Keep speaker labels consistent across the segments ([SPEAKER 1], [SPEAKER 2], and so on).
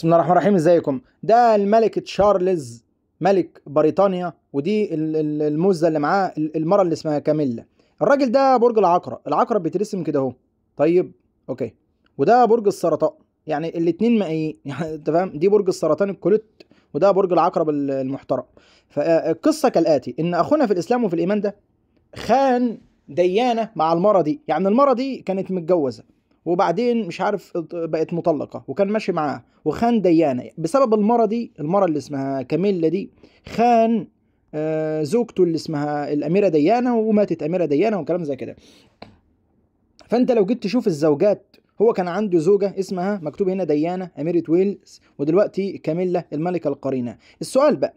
[SPEAKER 1] بسم الله الرحمن الرحيم ازيكم ده الملك تشارلز ملك بريطانيا ودي الموزه اللي معاه المره اللي اسمها كاميلا الراجل ده برج العقرب العقرب بيترسم كده اهو طيب اوكي وده برج السرطان يعني الاثنين ما ايه يعني انت فاهم دي برج السرطان الكوليت وده برج العقرب المحترم فالقصه آه، كالاتي ان اخونا في الاسلام وفي الايمان ده خان ديانه مع المره دي يعني المره دي كانت متجوزه وبعدين مش عارف بقت مطلقه وكان ماشي معاها وخان ديانه بسبب المره دي المره اللي اسمها كاميلا دي خان آه، زوجته اللي اسمها الاميره ديانه وماتت اميره ديانه وكلام زي كده فانت لو جيت تشوف الزوجات هو كان عنده زوجة اسمها مكتوب هنا ديانة أميرة ويلز ودلوقتي كاميلا الملكة القرينة السؤال بقى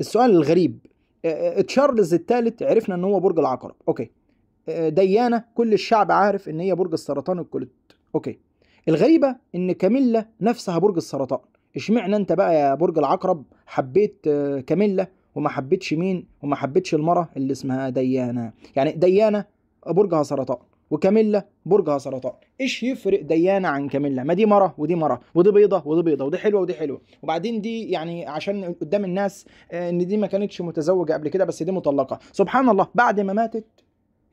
[SPEAKER 1] السؤال الغريب آه، آه، تشارلز الثالث عرفنا ان هو برج العقرب اوكي ديانه كل الشعب عارف ان هي برج السرطان الكوليت اوكي الغريبه ان كاميلا نفسها برج السرطان اشمعنى انت بقى يا برج العقرب حبيت آه، كاميلا وما حبيتش مين وما حبيتش المرة اللي اسمها ديانة يعني ديانة برجها سرطان وكاميلا برجها سرطان ايش يفرق ديانه عن كاميلا ما دي مره ودي مره ودي بيضه ودي بيضه ودي حلوه ودي حلوه وبعدين دي يعني عشان قدام الناس آه، ان دي ما كانتش متزوجه قبل كده بس دي مطلقه سبحان الله بعد ما ماتت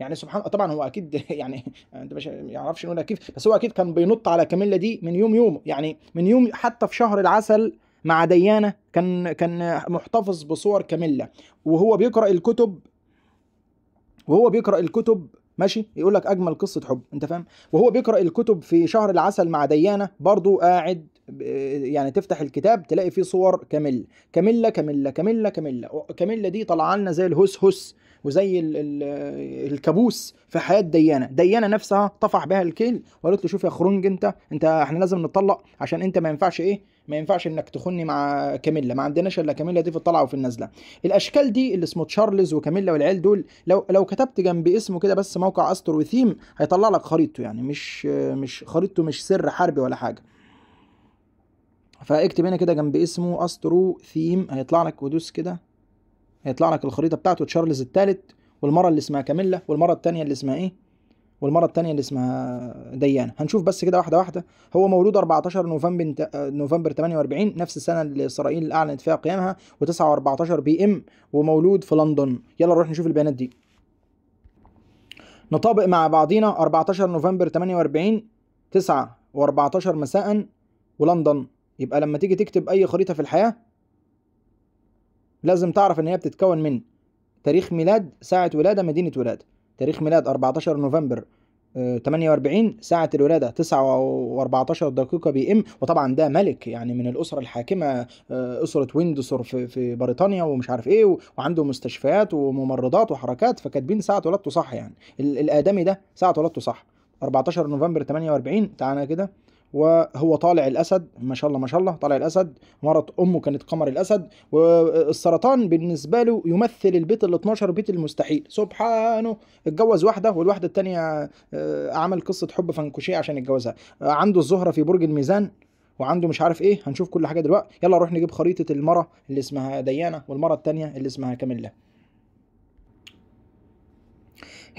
[SPEAKER 1] يعني سبحان طبعا هو اكيد يعني انت مش يعرفش نقولها كيف بس هو اكيد كان بينط على كاميلا دي من يوم يوم يعني من يوم حتى في شهر العسل مع ديانه كان كان محتفظ بصور كاميلا وهو بيقرا الكتب وهو بيقرا الكتب ماشي يقول لك اجمل قصه حب انت فاهم وهو بيقرا الكتب في شهر العسل مع ديانه برضو قاعد يعني تفتح الكتاب تلاقي فيه صور كاميلا كاميلا كاميلا كاميلا كاميلا كاميلا دي طالعه لنا زي الهس هس وزي الكابوس في حياه ديانه ديانه نفسها طفح بها الكيل وقالت له شوف يا خرونج انت انت احنا لازم نتطلق عشان انت ما ينفعش ايه ما ينفعش انك تخني مع كاميلا ما عندناش الا كاميلا دي في الطلعه وفي النازله الاشكال دي اللي اسمه تشارلز وكاميلا والعيال دول لو لو كتبت جنب اسمه كده بس موقع استر وثيم هيطلع لك خريطته يعني مش مش خريطته مش سر حربي ولا حاجه فاكتب هنا كده جنب اسمه استرو ثيم هيطلع لك ودوس كده هيطلع لك الخريطه بتاعته تشارلز الثالث والمره اللي اسمها كاميلا والمره الثانيه اللي اسمها ايه والمره الثانيه اللي اسمها ديانا هنشوف بس كده واحده واحده هو مولود 14 نوفمبر نوفمبر 48 نفس السنه اللي اسرائيل اعلنت فيها قيامها و9 و14 بي ام ومولود في لندن يلا نروح نشوف البيانات دي نطابق مع بعضينا 14 نوفمبر 48 9 و14 مساء ولندن يبقى لما تيجي تكتب اي خريطة في الحياة لازم تعرف ان هي بتتكون من تاريخ ميلاد ساعة ولادة مدينة ولادة تاريخ ميلاد 14 نوفمبر 48 آه، ساعة الولادة 9 و14 دقيقة بي ام وطبعا ده ملك يعني من الأسرة الحاكمة آه، أسرة ويندسور في, في بريطانيا ومش عارف ايه وعنده مستشفيات وممرضات وحركات فكاتبين ساعة ولادته صح يعني الآدمي ده ساعة ولادته صح 14 نوفمبر 48 تعالى كده وهو طالع الاسد ما شاء الله ما شاء الله طالع الاسد مرت امه كانت قمر الاسد والسرطان بالنسبه له يمثل البيت ال 12 بيت المستحيل سبحانه اتجوز واحده والواحده الثانيه آه، عمل قصه حب فنكوشيه عشان يتجوزها آه، عنده الزهره في برج الميزان وعنده مش عارف ايه هنشوف كل حاجه دلوقتي يلا نروح نجيب خريطه المره اللي اسمها ديانه والمره الثانيه اللي اسمها كاميلا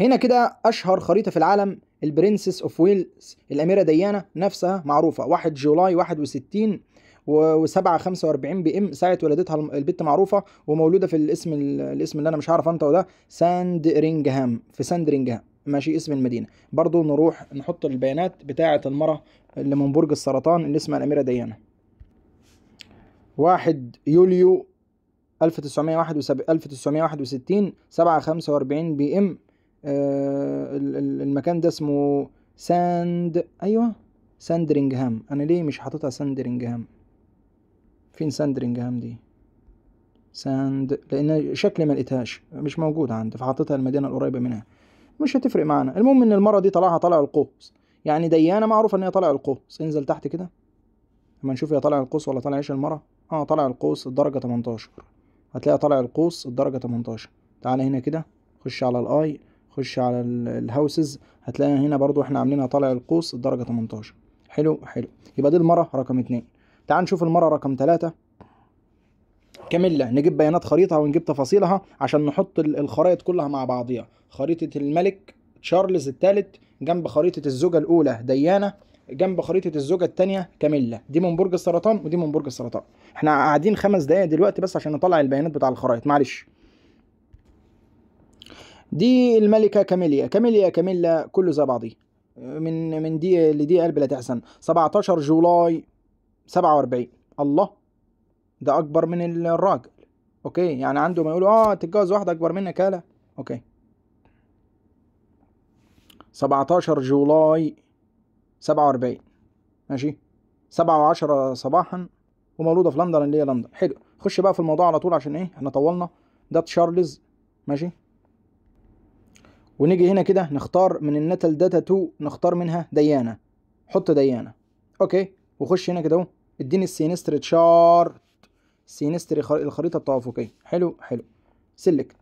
[SPEAKER 1] هنا كده أشهر خريطة في العالم البرنسس اوف ويلز الأميرة ديانا نفسها معروفة 1 جولاي 61 و7 45 بي ام ساعه ولادتها البت معروفه ومولوده في الاسم الاسم اللي انا مش عارف انطقه ده ساند رينجهام في ساند رينجهام ماشي اسم المدينه برضو نروح نحط البيانات بتاعه المراه اللي من برج السرطان اللي اسمها الاميره ديانا 1 يوليو 1961 7 45 بي ام آه، المكان ده اسمه ساند ايوه ساندرينجهام انا ليه مش حاططها ساندرينجهام فين ساندرينجهام دي ساند لان شكل ما لقيتهاش مش موجوده عندي فحطيتها المدينه القريبه منها مش هتفرق معانا المهم ان المره دي طلعها طلع القوس يعني ديانه معروفه ان هي طلع القوس انزل تحت كده اما نشوف هي طلع القوس ولا طلع ايش المره اه طلع القوس الدرجه 18 هتلاقي طلع القوس الدرجه 18 تعالى هنا كده خش على الاي خش على الهاوسز هتلاقي هنا برضو احنا عاملينها طالع القوس الدرجه 18 حلو حلو يبقى دي المره رقم اتنين تعال نشوف المره رقم ثلاثة كامله نجيب بيانات خريطة ونجيب تفاصيلها عشان نحط الخرائط كلها مع بعضيها خريطه الملك تشارلز الثالث جنب خريطه الزوجه الاولى ديانا جنب خريطه الزوجه الثانيه كاميلا دي من برج السرطان ودي من برج السرطان احنا قاعدين خمس دقائق دلوقتي بس عشان نطلع البيانات بتاع الخرائط معلش دي الملكة كاميليا كاميليا كاميلا كله زي بعضيه من من دي لدي قلب لا تحزن 17 جولاي 47 الله ده اكبر من الراجل اوكي يعني عنده ما يقولوا اه تتجوز واحده اكبر منك يالا اوكي 17 جولاي 47 ماشي 7 و10 صباحا ومولوده في لندن اللي هي لندن حلو خش بقى في الموضوع على طول عشان ايه احنا طولنا ده تشارلز ماشي ونيجي هنا كده نختار من النتل داتا 2 نختار منها ديانه حط ديانه اوكي وخش هنا كده اهو اديني السينستري تشارت سينستري الخريطه التوافقيه حلو حلو سيلكت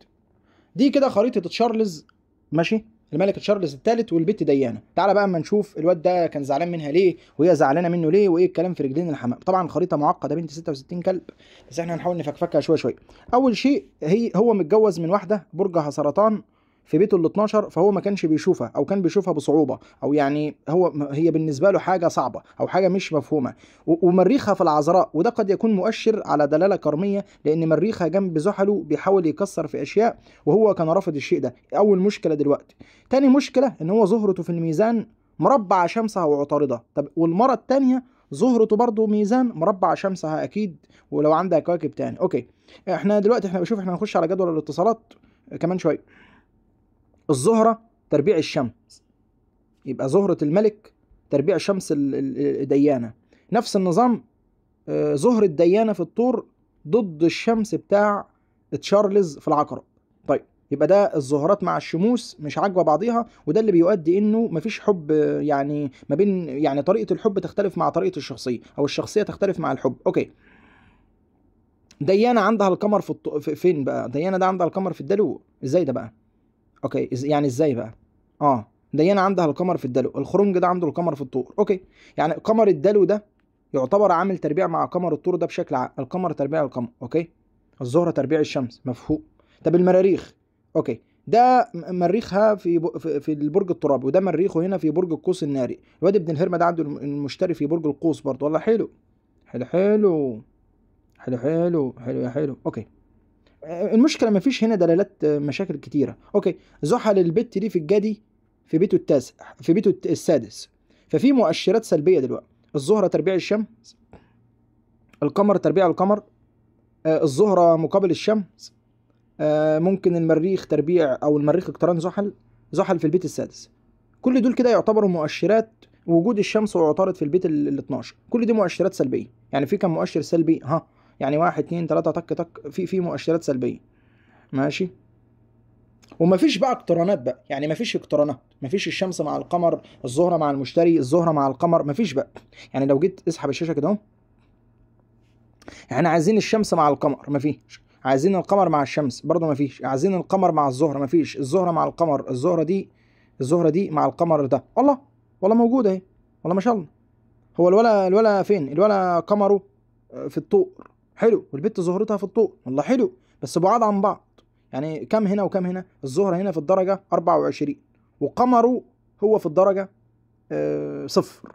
[SPEAKER 1] دي كده خريطه تشارلز ماشي الملك تشارلز الثالث والبت ديانه تعالى بقى اما نشوف الواد ده كان زعلان منها ليه وهي زعلانه منه ليه وايه الكلام في رجلين الحمام طبعا خريطه معقده بنت 66 كلب بس احنا هنحاول نفكفكها شويه شويه اول شيء هي هو متجوز من واحده برجها سرطان في بيته ال 12 فهو ما كانش بيشوفها او كان بيشوفها بصعوبه او يعني هو هي بالنسبه له حاجه صعبه او حاجه مش مفهومه ومريخها في العذراء وده قد يكون مؤشر على دلاله كرميه لان مريخها جنب زحله بيحاول يكسر في اشياء وهو كان رافض الشيء ده اول مشكله دلوقتي تاني مشكله ان هو زهرته في الميزان مربع شمسها وعطاردها طب والمره الثانيه زهرته برضه ميزان مربع شمسها اكيد ولو عندها كواكب تاني اوكي احنا دلوقتي احنا بشوف احنا هنخش على جدول الاتصالات كمان شويه الزهرة تربيع الشمس يبقى زهرة الملك تربيع شمس الديانة نفس النظام آه، زهرة ديانة في الطور ضد الشمس بتاع تشارلز في العقرب طيب يبقى ده الزهرات مع الشموس مش عاجبه بعضيها وده اللي بيؤدي انه مفيش حب يعني ما بين يعني طريقه الحب تختلف مع طريقه الشخصيه او الشخصيه تختلف مع الحب اوكي ديانه عندها القمر في الط... فين بقى ديانه ده عندها القمر في الدلو ازاي ده بقى اوكي يعني ازاي بقى اه ديانا عندها القمر في الدلو الخرنج ده عنده القمر في الطور اوكي يعني قمر الدلو ده يعتبر عامل تربيع مع قمر الطور ده بشكل عام القمر تربيع القمر اوكي الزهرة تربيع الشمس مفهوم طب المراريخ اوكي ده مريخها في في البرج الترابي وده مريخه هنا في برج القوس الناري الواد ابن الهرمه ده عنده المشتري في برج القوس برضه والله حلو حلو حلو حلو حلو يا حلو اوكي المشكله ما فيش هنا دلالات مشاكل كتيره اوكي زحل البت دي في الجدي في بيته التاسع في بيته السادس ففي مؤشرات سلبيه دلوقتي الزهره تربيع الشمس القمر تربيع القمر آه، الزهره مقابل الشمس آه، ممكن المريخ تربيع او المريخ اقتران زحل زحل في البيت السادس كل دول كده يعتبروا مؤشرات وجود الشمس وعطارد في البيت ال 12 كل دي مؤشرات سلبيه يعني في كم مؤشر سلبي ها يعني واحد اتنين تلاتة طك طك في في مؤشرات سلبية ماشي ومفيش بقى اقترانات بقى يعني مفيش اقترانات مفيش الشمس مع القمر الزهرة مع المشتري الزهرة مع القمر مفيش بقى يعني لو جيت اسحب الشاشة كده اهو احنا يعني عايزين الشمس مع القمر مفيش عايزين القمر مع الشمس برضه مفيش عايزين القمر مع الزهرة مفيش الزهرة مع القمر الزهرة دي الزهرة دي مع القمر ده الله والله موجودة اهي والله ما شاء الله هو الولا الولا فين الولا قمره في الطور حلو والبت زهرتها في الطوق والله حلو بس بعاد عن بعض يعني كم هنا وكم هنا الزهره هنا في الدرجه 24 وقمره هو في الدرجه آه، صفر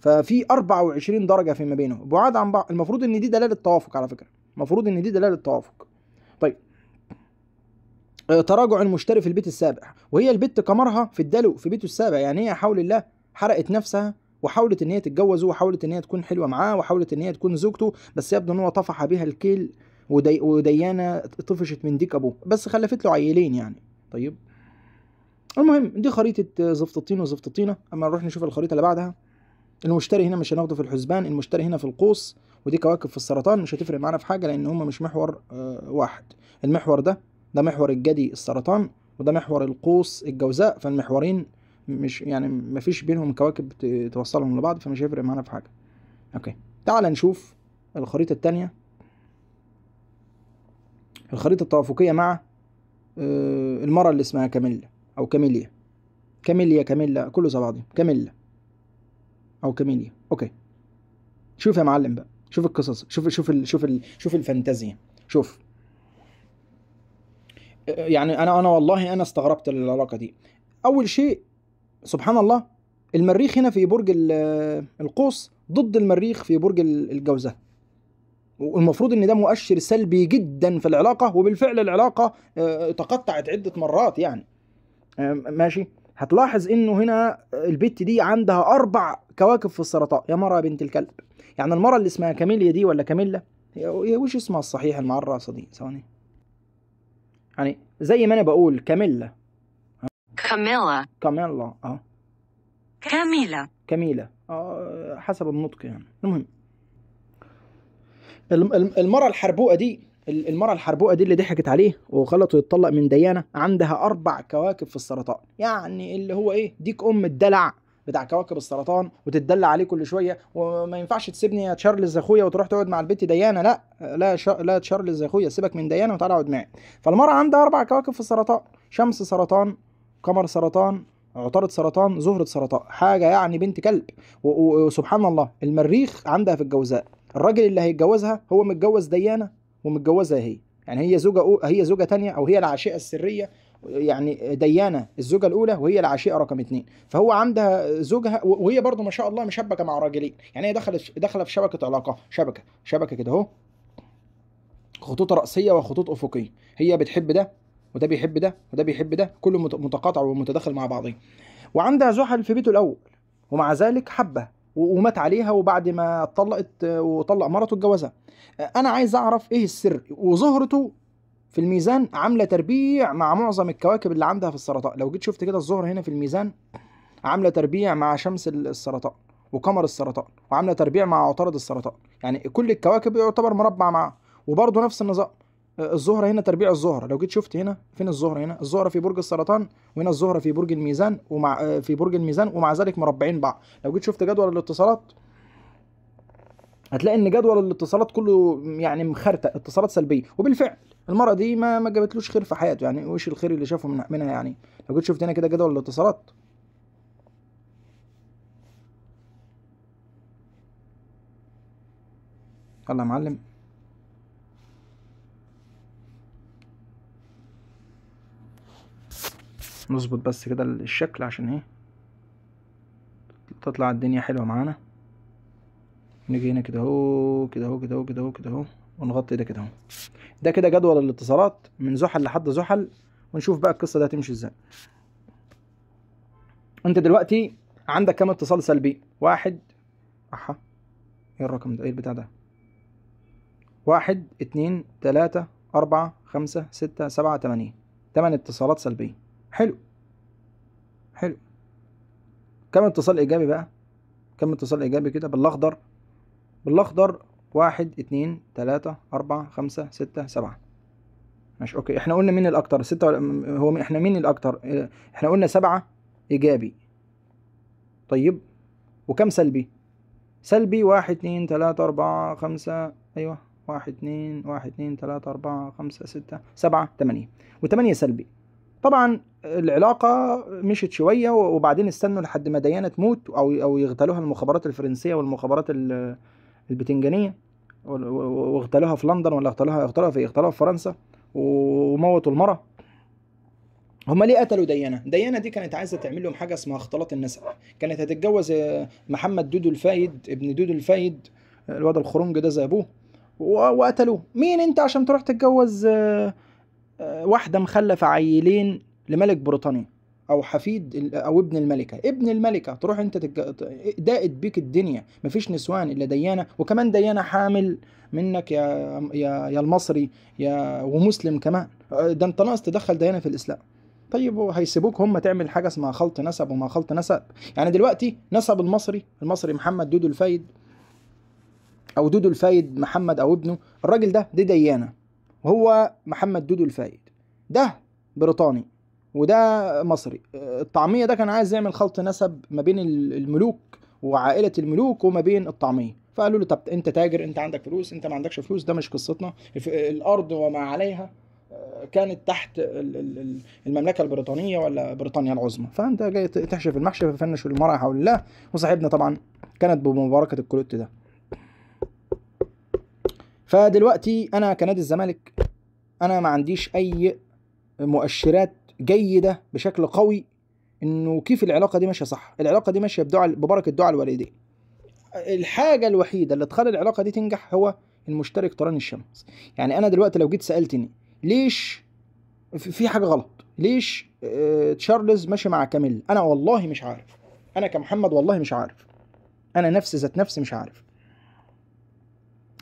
[SPEAKER 1] ففي 24 درجه فيما بينهم بعاد عن بعض المفروض ان دي دلاله توافق على فكره المفروض ان دي دلاله توافق طيب آه، تراجع المشتري في البيت السابع وهي البت قمرها في الدلو في بيته السابع يعني هي حول الله حرقت نفسها وحاولت ان هي تتجوزه وحاولت ان هي تكون حلوه معاه وحاولت ان هي تكون زوجته بس يبدو ان هو طفح بها الكيل ودي وديانه طفشت من ديك ابوه بس خلفت له عيلين يعني طيب المهم دي خريطه زفت الطين وزفت الطينه اما نروح نشوف الخريطه اللي بعدها المشتري هنا مش هناخده في الحسبان المشتري هنا في القوس ودي كواكب في السرطان مش هتفرق معانا في حاجه لان هم مش محور آه، واحد المحور ده ده محور الجدي السرطان وده محور القوس الجوزاء فالمحورين مش يعني مفيش بينهم كواكب توصلهم لبعض فمش هيفرق معانا في حاجه اوكي تعال نشوف الخريطه الثانيه الخريطه التوافقيه مع آه، المرة اللي اسمها كاميلا أو كاميليا كاميليا كاميلا كله زي بعضه كاميلا أو كاميليا أوكي شوف يا معلم بقى شوف القصص شوف شوف الـ شوف الـ شوف الفانتازيا شوف آه، يعني أنا أنا والله أنا استغربت العلاقة دي أول شيء سبحان الله المريخ هنا في برج القوس ضد المريخ في برج الجوزاء والمفروض ان ده مؤشر سلبي جدا في العلاقه وبالفعل العلاقه آه، تقطعت عده مرات يعني ماشي هتلاحظ انه هنا البت دي عندها اربع كواكب في السرطان يا مره يا بنت الكلب يعني المره اللي اسمها كاميليا دي ولا كاميلا هي وش اسمها الصحيح المعرة صديق ثواني يعني زي ما انا بقول كاميلا كاميلا كاميلا اه كاميلا كاميلا آه حسب النطق يعني المهم المرأة الحربوقة دي المرأة الحربوقة دي اللي ضحكت عليه وغلطه يتطلق من ديانا عندها أربع كواكب في السرطان يعني اللي هو إيه ديك أم الدلع بتاع كواكب السرطان وتتدلع عليه كل شويه وما ينفعش تسيبني يا تشارلز اخويا وتروح تقعد مع البت ديانا لا لا شا... لا تشارلز اخويا سيبك من ديانا وتعالى اقعد معي فالمرأة عندها اربع كواكب في السرطان شمس سرطان قمر سرطان عطارد سرطان زهرة سرطان حاجة يعني بنت كلب وسبحان الله المريخ عندها في الجوزاء الراجل اللي هيتجوزها هو متجوز ديانة ومتجوزها هي يعني هي زوجة هي زوجة تانية أو هي العاشقة السرية يعني ديانة الزوجة الأولى وهي العاشقة رقم اتنين فهو عندها زوجها وهي برضه ما شاء الله مشبكة مع راجلين يعني هي دخلت داخلة في شبكة علاقة شبكة شبكة كده أهو خطوط رأسية وخطوط أفقية هي بتحب ده وده بيحب ده وده بيحب ده كله متقاطع ومتداخل مع بعضه وعندها زحل في بيته الاول ومع ذلك حبه ومات عليها وبعد ما اتطلقت وطلق مرته اتجوزها انا عايز اعرف ايه السر وزهرته في الميزان عامله تربيع مع معظم الكواكب اللي عندها في السرطان لو جيت شفت كده الزهر هنا في الميزان عامله تربيع مع شمس السرطان وقمر السرطان وعامله تربيع مع عطارد السرطان يعني كل الكواكب يعتبر مربع معاه وبرضه نفس النظام الزهره هنا تربيع الزهره لو جيت شفت هنا فين الزهره هنا الزهره في برج السرطان وهنا الزهره في برج الميزان ومع آه، في برج الميزان ومع ذلك مربعين بعض لو جيت شفت جدول الاتصالات هتلاقي ان جدول الاتصالات كله يعني مخرتة اتصالات سلبيه وبالفعل المرأة دي ما ما جابتلوش خير في حياته يعني وش الخير اللي شافه منها يعني لو جيت شفت هنا كده جدول الاتصالات يلا يا معلم نظبط بس كده الشكل عشان ايه تطلع الدنيا حلوه معانا نيجي هنا كده اهو كده اهو كده اهو كده اهو كده اهو ونغطي ده كده اهو ده كده جدول الاتصالات من زحل لحد زحل ونشوف بقى القصه دي هتمشي ازاي انت دلوقتي عندك كام اتصال سلبي واحد احا ايه الرقم ده ايه البتاع ده واحد اتنين تلاتة أربعة خمسة ستة سبعة تمانية تمن اتصالات سلبية حلو حلو كم اتصال ايجابي بقى كم اتصال ايجابي كده بالاخضر بالاخضر واحد اتنين تلاتة أربعة خمسة ستة سبعة ماشي اوكي احنا قلنا مين الاكتر ستة ولا هو احنا مين الاكتر احنا قلنا سبعة ايجابي طيب وكم سلبي سلبي واحد اتنين تلاتة أربعة خمسة أيوة واحد اتنين واحد اتنين تلاتة أربعة خمسة ستة سبعة تمانية وتمانية سلبي طبعا العلاقه مشت شويه وبعدين استنوا لحد ما ديانا تموت او او يغتالوها المخابرات الفرنسيه والمخابرات البتنجانيه واغتالوها في لندن ولا اغتالوها اغتالوها في اغتالوها في فرنسا وموتوا المرأة هما ليه قتلوا ديانة؟ ديانة دي كانت عايزة تعمل لهم حاجة اسمها اختلاط النسب كانت هتتجوز آه، محمد دودو الفايد ابن دودو الفايد آه، الواد الخرنج ده زي ابوه وقتلوه مين انت عشان تروح تتجوز آه، واحدة مخلفة عيلين لملك بريطانيا او حفيد او ابن الملكه ابن الملكه تروح انت تج... بيك الدنيا مفيش نسوان الا ديانه وكمان ديانه حامل منك يا يا يا المصري يا ومسلم كمان آه، ده انت ناقص تدخل ديانه في الاسلام طيب وهيسيبوك هم تعمل حاجه اسمها خلط نسب وما خلط نسب يعني دلوقتي نسب المصري المصري محمد دودو الفايد او دودو الفايد محمد او ابنه الراجل ده دي ديانه وهو محمد دودو الفايد ده بريطاني وده مصري الطعميه ده كان عايز يعمل خلط نسب ما بين الملوك وعائله الملوك وما بين الطعميه فقالوا له طب انت تاجر انت عندك فلوس انت ما عندكش فلوس ده مش قصتنا الارض وما عليها آه، كانت تحت المملكه البريطانيه ولا بريطانيا العظمى فانت جاي تحشف المحشي ففنش المرعى حول الله وصاحبنا طبعا كانت بمباركه الكلوت ده فدلوقتي انا كنادي الزمالك انا ما عنديش اي مؤشرات جيده بشكل قوي انه كيف العلاقه دي ماشيه صح العلاقه دي ماشيه بدعاء ببركه دعاء الوالدين الحاجه الوحيده اللي تخلي العلاقه دي تنجح هو المشترك طران الشمس يعني انا دلوقتي لو جيت سالتني ليش في حاجه غلط ليش آه، تشارلز ماشي مع كاميل انا والله مش عارف انا كمحمد والله مش عارف انا نفسي ذات نفسي مش عارف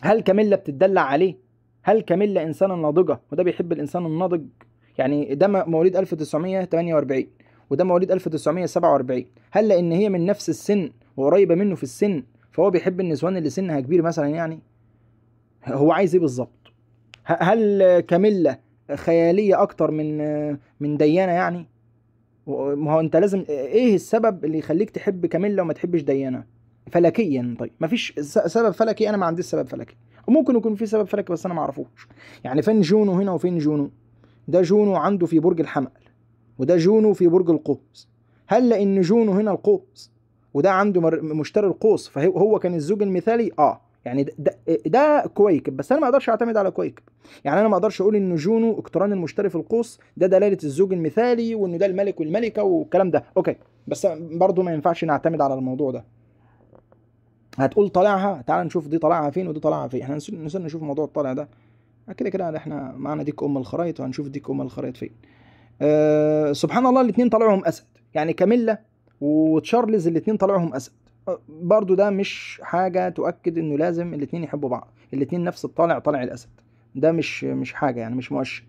[SPEAKER 1] هل كاميلا بتدلع عليه هل كاميلا انسانه ناضجه وده بيحب الانسان الناضج يعني ده مواليد 1948 وده مواليد 1947 هل لان هي من نفس السن وقريبه منه في السن فهو بيحب النسوان اللي سنها كبير مثلا يعني هو عايز ايه بالظبط هل كاميلا خياليه اكتر من من ديانه يعني ما هو انت لازم ايه السبب اللي يخليك تحب كاميلا وما تحبش ديانه فلكيا طيب ما فيش سبب فلكي انا ما عنديش سبب فلكي وممكن يكون في سبب فلكي بس انا ما اعرفوش يعني فين جونو هنا وفين جونو ده جونو عنده في برج الحمل وده جونو في برج القوس هل لان جونو هنا القوس وده عنده مشتري القوس فهو كان الزوج المثالي اه يعني ده, ده كويكب بس انا ما اقدرش اعتمد على كويكب يعني انا ما اقدرش اقول ان جونو اقتران المشتري في القوس ده دلاله الزوج المثالي وان ده الملك والملكه والكلام ده اوكي بس برضه ما ينفعش نعتمد على الموضوع ده هتقول طالعها تعال نشوف دي طالعها فين ودي طالعها فين احنا نسينا نشوف موضوع الطالع ده كده كده احنا معانا ديك ام الخرايط وهنشوف ديك ام الخرايط فين أه سبحان الله الاثنين طلعهم اسد يعني كاميلا وتشارلز الاثنين طلعهم اسد آه، برضو ده مش حاجة تؤكد انه لازم الاثنين يحبوا بعض الاثنين نفس الطالع طالع الاسد ده مش مش حاجة يعني مش مؤشر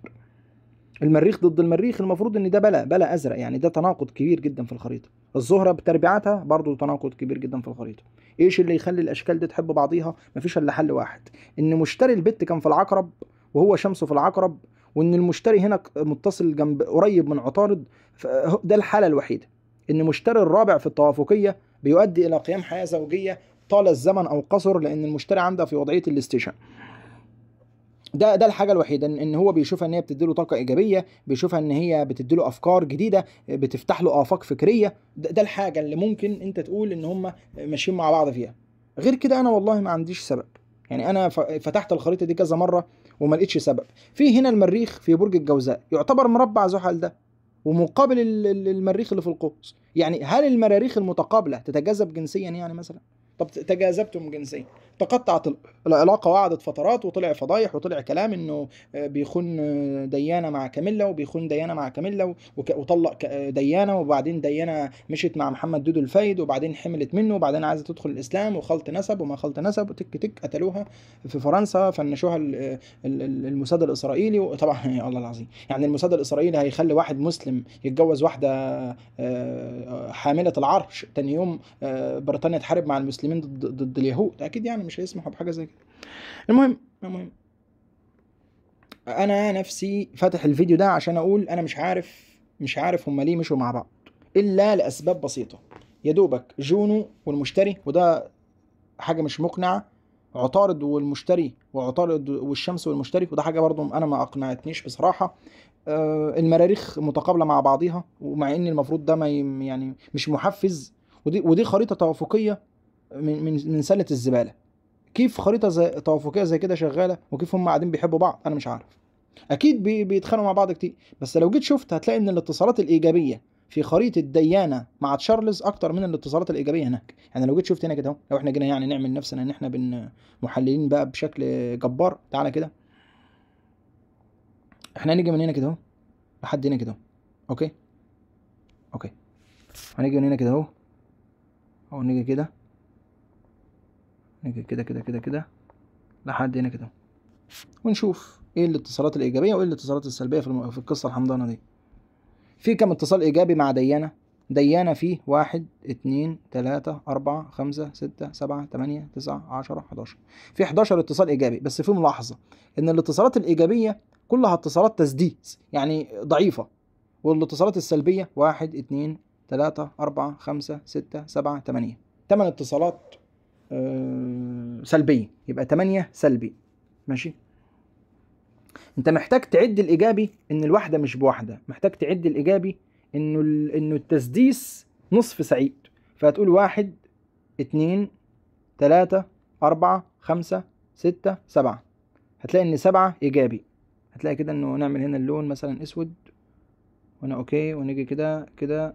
[SPEAKER 1] المريخ ضد المريخ المفروض ان ده بلا بلا ازرق يعني ده تناقض كبير جدا في الخريطة الزهرة بتربيعاتها برضو تناقض كبير جدا في الخريطة ايش اللي يخلي الاشكال دي تحب بعضيها مفيش الا حل واحد ان مشتري البت كان في العقرب وهو شمسه في العقرب وان المشتري هنا متصل جنب قريب من عطارد ده الحاله الوحيده ان مشتري الرابع في التوافقيه بيؤدي الى قيام حياه زوجيه طال الزمن او قصر لان المشتري عندها في وضعيه الاستيشن ده ده الحاجه الوحيده ان هو بيشوفها ان هي بتديله طاقه ايجابيه بيشوفها ان هي بتديله افكار جديده بتفتح له افاق فكريه ده, ده الحاجه اللي ممكن انت تقول ان هم ماشيين مع بعض فيها غير كده انا والله ما عنديش سبب يعني انا فتحت الخريطه دي كذا مره وما لقيتش سبب في هنا المريخ في برج الجوزاء يعتبر مربع زحل ده ومقابل المريخ اللي في القوس يعني هل المراريخ المتقابله تتجاذب جنسيا يعني مثلا طب تجاذبتم جنسيا تقطعت العلاقه وقعدت فترات وطلع فضايح وطلع كلام انه آه، بيخون آه، ديانه مع كاميلا وبيخون ديانه مع كاميلا وطلق آه، ديانه وبعدين ديانه مشيت مع محمد دودو الفايد وبعدين حملت منه وبعدين عايزه تدخل الاسلام وخلط نسب وما خلط نسب وتك تك قتلوها في فرنسا فنشوها الموساد الاسرائيلي وطبعا يا الله العظيم يعني الموساد الاسرائيلي هيخلي واحد مسلم يتجوز واحده حامله العرش تاني يوم بريطانيا تحارب مع المسلمين ضد اليهود اكيد يعني مش هيسمحوا بحاجه زي كده المهم المهم انا نفسي فاتح الفيديو ده عشان اقول انا مش عارف مش عارف هما ليه مشوا مع بعض الا لاسباب بسيطه يا دوبك جونو والمشتري وده حاجه مش مقنعه عطارد والمشتري وعطارد والشمس والمشتري وده حاجه برضو انا ما اقنعتنيش بصراحه آه المراريخ متقابله مع بعضيها ومع ان المفروض ده ما يعني مش محفز ودي ودي خريطه توافقيه من من من سله الزباله كيف خريطه زي توافقيه زي كده شغاله وكيف هم قاعدين بيحبوا بعض انا مش عارف اكيد بي بيتخانقوا مع بعض كتير بس لو جيت شفت هتلاقي ان الاتصالات الايجابيه في خريطه ديانا مع تشارلز اكتر من الاتصالات الايجابيه هناك يعني لو جيت شفت هنا كده لو احنا جينا يعني نعمل نفسنا ان احنا بن محللين بقى بشكل جبار تعالى كده احنا هنيجي من هنا كده اهو لحد هنا كده اهو اوكي اوكي هنيجي من هنا كده اهو او نيجي كده نيجي كده كده كده كده لحد هنا كده ونشوف ايه الاتصالات الايجابيه وايه الاتصالات السلبيه في, الم... في القصه الحمضانه دي في كم اتصال ايجابي مع ديانه ديانه فيه واحد اتنين تلاتة أربعة خمسة ستة سبعة تمانية تسعة عشرة حداشر في حداشر اتصال إيجابي بس في ملاحظة إن الاتصالات الإيجابية كلها اتصالات تسديد يعني ضعيفة والاتصالات السلبية واحد اتنين تلاتة أربعة خمسة ستة سبعة تمانية تمن اتصالات آه، سلبيه يبقى 8 سلبي ماشي انت محتاج تعد الايجابي ان الواحده مش بواحده محتاج تعد الايجابي انه انه التسديس نصف سعيد فهتقول واحد اتنين تلاتة أربعة خمسة ستة سبعة هتلاقي إن سبعة إيجابي هتلاقي كده إنه نعمل هنا اللون مثلا أسود وأنا أوكي ونيجي كده كده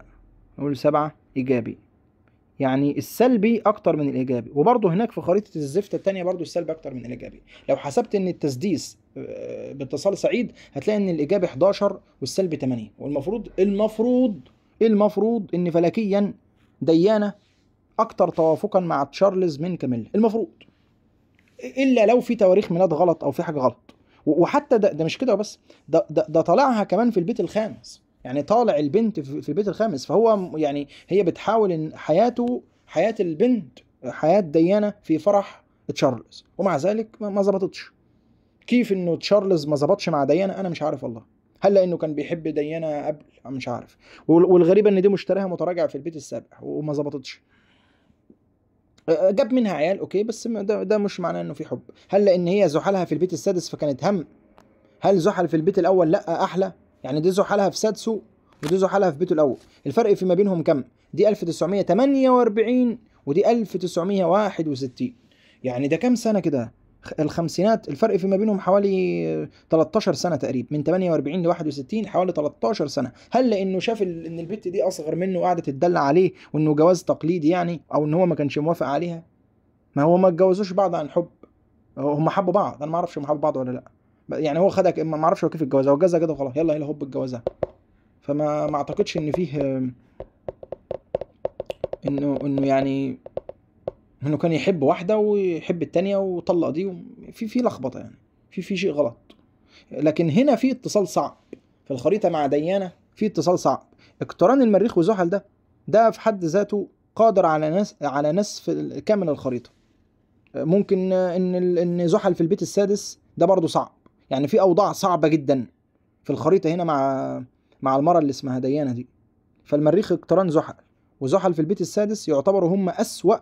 [SPEAKER 1] نقول سبعة إيجابي يعني السلبي اكتر من الايجابي وبرضه هناك في خريطه الزفت الثانيه برضه السلبي اكتر من الايجابي لو حسبت ان التسديس آه، باتصال سعيد هتلاقي ان الايجابي 11 والسلبي 8 والمفروض المفروض المفروض ان فلكيا ديانه اكتر توافقا مع تشارلز من كاميلا المفروض الا لو في تواريخ ميلاد غلط او في حاجه غلط وحتى ده, ده مش كده بس ده, ده, ده طالعها كمان في البيت الخامس يعني طالع البنت في البيت الخامس فهو يعني هي بتحاول ان حياته حياه البنت حياه ديانه في فرح تشارلز ومع ذلك ما ظبطتش كيف انه تشارلز ما ظبطش مع ديانه انا مش عارف والله هل لانه كان بيحب ديانه قبل مش عارف والغريبه ان دي مشتراها متراجعه في البيت السابع وما ظبطتش جاب منها عيال اوكي بس ده, ده مش معناه انه في حب هل لان هي زحلها في البيت السادس فكانت هم هل زحل في البيت الاول لا احلى يعني ديزو حالها في سادسه وديزو حالها في بيته الاول الفرق فيما بينهم كم دي 1948 ودي 1961 يعني ده كام سنه كده الخمسينات الفرق فيما بينهم حوالي 13 سنه تقريبا من 48 ل 61 حوالي 13 سنه هل لانه شاف ان البت دي اصغر منه وقعدت تدلع عليه وانه جواز تقليدي يعني او ان هو ما كانش موافق عليها ما هو ما اتجوزوش بعض عن حب هم حبوا بعض انا ما اعرفش هم حبوا بعض ولا لا يعني هو خدك ما اعرفش هو كيف الجوازه هو اتجوزها كده وخلاص يلا يلا هوب الجوازه فما ما اعتقدش ان فيه انه انه يعني انه كان يحب واحده ويحب التانية وطلق دي في في لخبطه يعني في في شيء غلط لكن هنا في اتصال صعب في الخريطه مع ديانه في اتصال صعب اقتران المريخ وزحل ده ده في حد ذاته قادر على نس على نسف كامل الخريطه ممكن ان ان زحل في البيت السادس ده برضه صعب يعني في اوضاع صعبه جدا في الخريطه هنا مع مع المره اللي اسمها ديانة دي فالمريخ اقتران زحل وزحل في البيت السادس يعتبروا هم أسوأ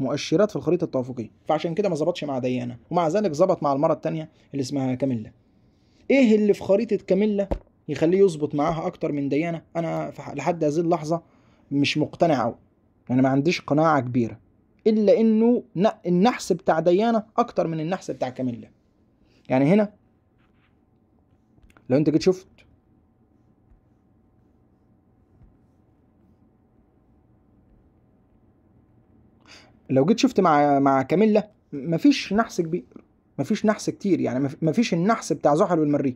[SPEAKER 1] مؤشرات في الخريطة التوافقية فعشان كده ما ظبطش مع ديانة ومع ذلك ظبط مع المرة التانية اللي اسمها كاميلا ايه اللي في خريطة كاميلا يخليه يظبط معاها اكتر من ديانة انا لحد هذه اللحظة مش مقتنع قوي يعني ما عنديش قناعة كبيرة الا انه النحس بتاع ديانة اكتر من النحس بتاع كاميلا يعني هنا لو انت جيت شفت لو جيت شفت مع مع كاميلا مفيش نحس كبير مفيش نحس كتير يعني مفيش النحس بتاع زحل والمريخ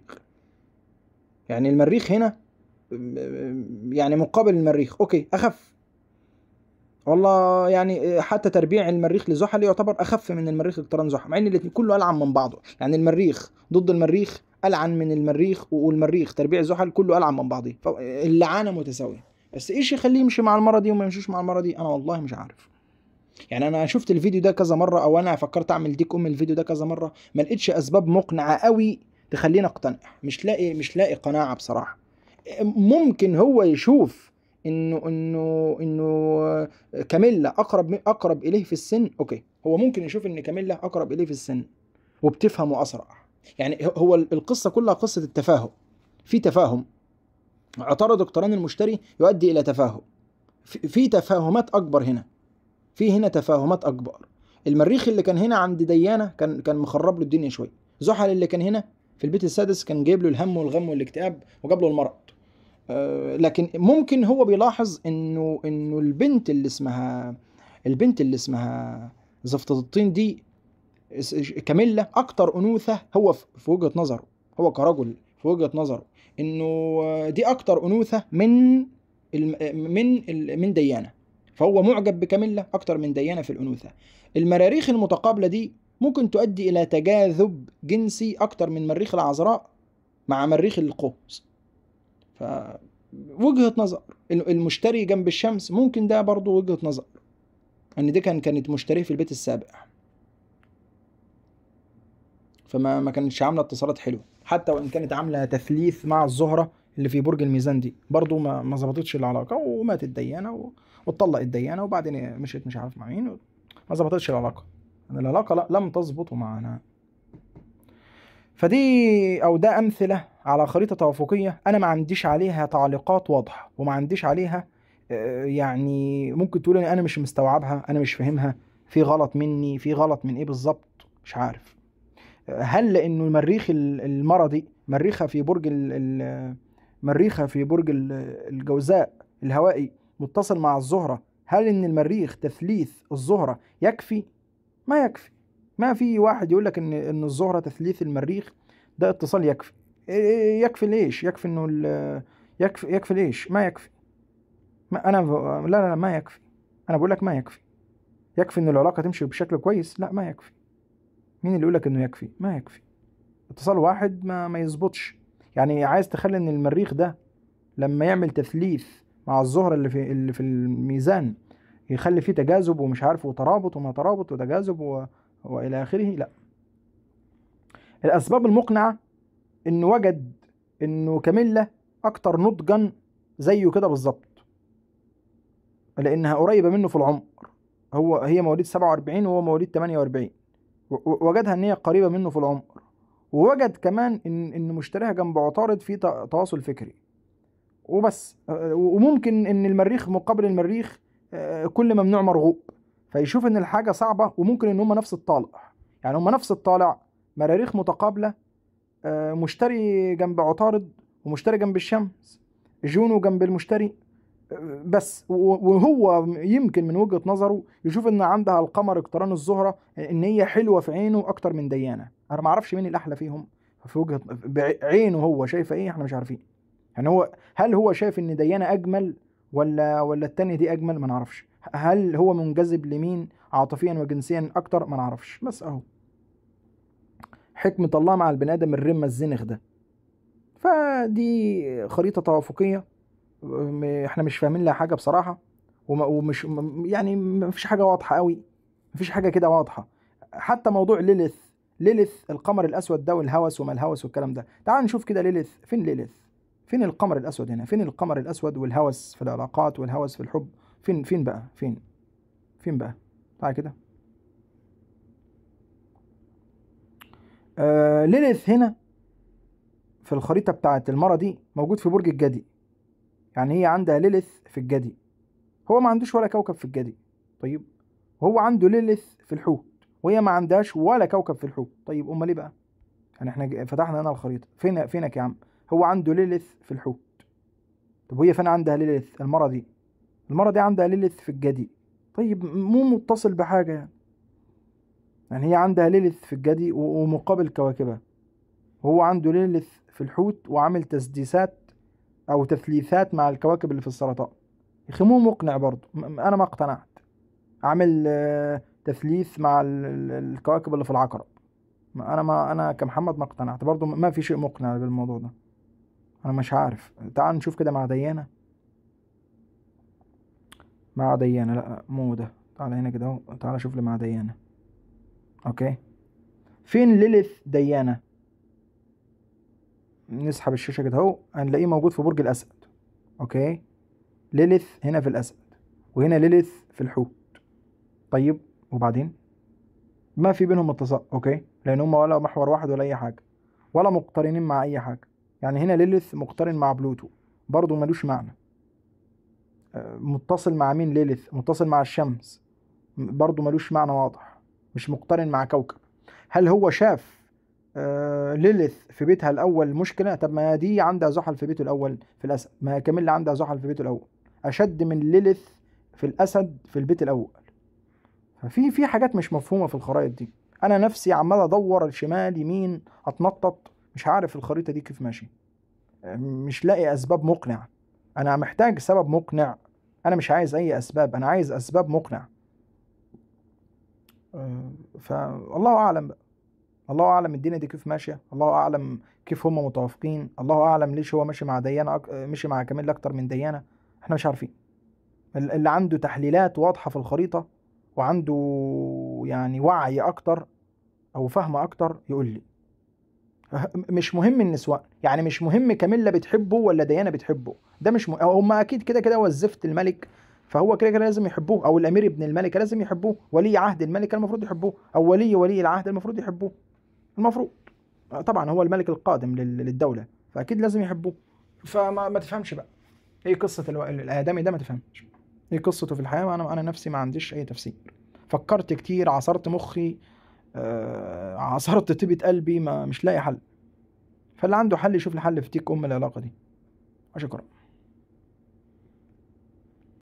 [SPEAKER 1] يعني المريخ هنا يعني مقابل المريخ اوكي اخف والله يعني آه، حتى تربيع المريخ لزحل يعتبر اخف من المريخ اقتران زحل مع ان الاتنين كله العن من بعضه يعني المريخ ضد المريخ ألعن من المريخ والمريخ تربيع زحل كله ألعن من بعضيه اللعانة متساوية بس ايش يخليه يمشي مع المرة دي وما يمشوش مع المرة دي انا والله مش عارف يعني انا شفت الفيديو ده كذا مرة او انا فكرت اعمل ديك ام الفيديو ده كذا مرة ما لقيتش اسباب مقنعة قوي تخليني اقتنع مش لاقي مش لاقي قناعة بصراحة ممكن هو يشوف انه انه انه كاميلا اقرب اقرب اليه في السن اوكي هو ممكن يشوف ان كاميلا اقرب اليه في السن وبتفهمه اسرع يعني هو القصه كلها قصه التفاهم في تفاهم اعترض اقتران المشتري يؤدي الى تفاهم في تفاهمات اكبر هنا في هنا تفاهمات اكبر المريخ اللي كان هنا عند ديانه كان كان مخرب له الدنيا شويه زحل اللي كان هنا في البيت السادس كان جايب له الهم والغم والاكتئاب وجاب له المرض آه، لكن ممكن هو بيلاحظ انه انه البنت اللي اسمها البنت اللي اسمها زفطة الطين دي كاميلا اكتر انوثه هو في وجهه نظره هو كرجل في وجهه نظره انه آه، دي اكتر انوثه من آه، من من ديانه فهو معجب بكاميلا اكتر من ديانه في الانوثه المراريخ المتقابله دي ممكن تؤدي الى تجاذب جنسي اكتر من مريخ العذراء مع مريخ القوس ف وجهه نظر المشتري جنب الشمس ممكن ده برضو وجهه نظر ان دي كان كانت مشتريه في البيت السابع فما ما كانتش عامله اتصالات حلوه حتى وان كانت عامله تثليث مع الزهره اللي في برج الميزان دي برضو ما ما ظبطتش العلاقه وماتت ديانه واتطلقت ديانه وبعدين مشيت مش عارف مع مين و... ما ظبطتش العلاقه العلاقه لا لم تظبط معنا فدي او ده امثله على خريطه توافقيه انا ما عنديش عليها تعليقات واضحه وما عنديش عليها آه، يعني ممكن تقول انا مش مستوعبها انا مش فاهمها في غلط مني في غلط من ايه بالظبط مش عارف هل لانه المريخ المرضي مريخها في برج مريخها في برج الجوزاء الهوائي متصل مع الزهره هل ان المريخ تثليث الزهره يكفي ما يكفي ما في واحد يقول لك ان ان الزهره تثليث المريخ ده اتصال يكفي إيه- إيه- إيه يكفي ليش يكفي انه يكفي يكفي ليش ما يكفي ما انا لا لا, لا ما يكفي انا بقول لك ما يكفي يكفي ان العلاقه تمشي بشكل كويس لا ما يكفي مين اللي يقولك انه يكفي ما يكفي اتصال واحد ما ما يظبطش يعني عايز تخلي ان المريخ ده لما يعمل تثليث مع الزهره اللي في اللي في الميزان يخلي فيه تجاذب ومش عارف وترابط وما ترابط وتجاذب و... والى اخره لا الاسباب المقنعه انه وجد انه كاميلا اكتر نضجا زيه كده بالظبط لانها قريبه منه في العمر هو هي مواليد 47 وهو مواليد 48 وجدها ان هي قريبه منه في العمر ووجد كمان ان ان مشتريها جنب عطارد في تواصل فكري وبس وممكن ان المريخ مقابل المريخ آه، كل ممنوع مرغوب فيشوف ان الحاجه صعبه وممكن ان هم نفس الطالع يعني هم نفس الطالع مراريخ متقابله آه، مشتري جنب عطارد ومشتري جنب الشمس جونو جنب المشتري بس وهو يمكن من وجهة نظره يشوف ان عندها القمر اقتران الزهرة ان هي حلوة في عينه اكتر من ديانة انا ما اعرفش مين الاحلى فيهم في وجهة عينه هو شايفه ايه احنا مش عارفين يعني هو هل هو شايف ان ديانة اجمل ولا ولا الثانيه دي اجمل ما نعرفش هل هو منجذب لمين عاطفيا وجنسيا اكتر ما نعرفش بس اهو حكمة الله مع البني ادم الرمة الزنخ ده فدي خريطة توافقية احنا مش فاهمين لها حاجه بصراحه ومش يعني مفيش حاجه واضحه قوي مفيش حاجه كده واضحه حتى موضوع ليليث ليليث القمر الاسود ده والهوس وما الهوس والكلام ده تعال نشوف كده ليليث فين ليليث فين القمر الاسود هنا فين القمر الاسود والهوس في العلاقات والهوس في الحب فين فين بقى فين فين بقى تعال كده آه ليليث هنا في الخريطة بتاعة المرة دي موجود في برج الجدي يعني هي عندها ليلث في الجدي هو ما عندوش ولا كوكب في الجدي طيب هو عنده ليلث في الحوت وهي ما عندهاش ولا كوكب في الحوت طيب امال ايه بقى يعني احنا فتحنا هنا الخريطه فين فينك يا عم هو عنده ليلث في الحوت طب وهي فين عندها ليلث المره دي المره دي عندها ليلث في الجدي طيب مو متصل بحاجه يعني يعني هي عندها ليلث في الجدي ومقابل كواكبها هو عنده ليلث في الحوت وعامل تسديسات او تثليثات مع الكواكب اللي في السرطان يا اخي مو مقنع برضه انا ما اقتنعت اعمل آه، تثليث مع الكواكب اللي في العقرب انا ما انا كمحمد ما اقتنعت برضه ما في شيء مقنع بالموضوع ده انا مش عارف تعال نشوف كده مع ديانه مع ديانه لا مو ده تعال هنا كده تعال شوف لي مع ديانه اوكي فين ليلث ديانه نسحب الشاشة كده اهو هنلاقيه موجود في برج الأسد اوكي ليلث هنا في الأسد وهنا ليلث في الحوت طيب وبعدين ما في بينهم اتصال اوكي لأن هما ولا محور واحد ولا أي حاجة ولا مقترنين مع أي حاجة يعني هنا ليلث مقترن مع بلوتو برضه ملوش معنى آه، متصل مع مين ليلث متصل مع الشمس برضه ملوش معنى واضح مش مقترن مع كوكب هل هو شاف آه، ليليث في بيتها الاول مشكله طب ما دي عندها زحل في بيته الاول في الاسد ما كاميلا عندها زحل في بيته الاول اشد من ليليث في الاسد في البيت الاول ففي في حاجات مش مفهومه في الخرائط دي انا نفسي عمال ادور شمال يمين اتنطط مش عارف الخريطه دي كيف ماشيه مش لاقي اسباب مقنع انا محتاج سبب مقنع انا مش عايز اي اسباب انا عايز اسباب مقنع آه. فالله اعلم بقى الله اعلم الدنيا دي كيف ماشيه الله اعلم كيف هم متوافقين الله اعلم ليش هو ماشي مع ديانه أك... مشي مع كمال اكتر من ديانه احنا مش عارفين اللي عنده تحليلات واضحه في الخريطه وعنده يعني وعي اكتر او فهم اكتر يقول لي مش مهم النسوان يعني مش مهم كاميلا بتحبه ولا ديانا بتحبه ده مش م... هم اكيد كده كده هو الزفت الملك فهو كده كده لازم يحبوه او الامير ابن الملكه لازم يحبوه ولي عهد الملكه المفروض يحبوه او ولي ولي العهد المفروض يحبوه المفروض طبعا هو الملك القادم للدوله فاكيد لازم يحبوه فما ما تفهمش بقى ايه قصه الو... الادمي ده ما تفهمش ايه قصته في الحياه انا انا نفسي ما عنديش اي تفسير فكرت كتير عصرت مخي آه، عصرت طيبه قلبي ما مش لاقي حل فاللي عنده حل يشوف الحل في تيك ام العلاقه دي اشكرك